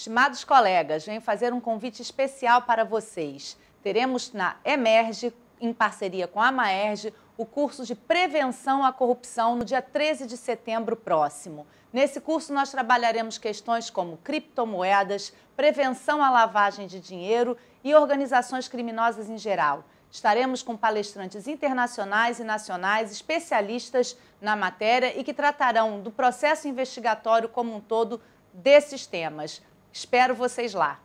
Estimados colegas, venho fazer um convite especial para vocês. Teremos na Emerge, em parceria com a Maerge, o curso de Prevenção à Corrupção no dia 13 de setembro próximo. Nesse curso, nós trabalharemos questões como criptomoedas, prevenção à lavagem de dinheiro e organizações criminosas em geral. Estaremos com palestrantes internacionais e nacionais, especialistas na matéria e que tratarão do processo investigatório como um todo desses temas. Espero vocês lá.